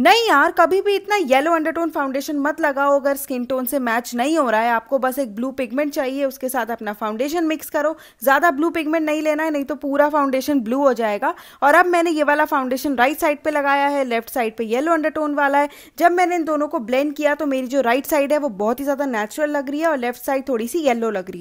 नहीं यार कभी भी इतना येलो अंडरटोन फाउंडेशन मत लगाओ अगर स्किन टोन से मैच नहीं हो रहा है आपको बस एक ब्लू पिगमेंट चाहिए उसके साथ अपना फाउंडेशन मिक्स करो ज़्यादा ब्लू पिगमेंट नहीं लेना है नहीं तो पूरा फाउंडेशन ब्लू हो जाएगा और अब मैंने ये वाला फाउंडेशन राइट साइड पे लगाया है लेफ्ट साइड पे येलो अंडरटोन वाला है जब मैंने इन दोनों को ब्लेंड किया तो मेरी जो राइट साइड है वो बहुत ही ज़्यादा नेचुरल लग रही है और लेफ्ट साइड थोड़ी सी येलो लग रही है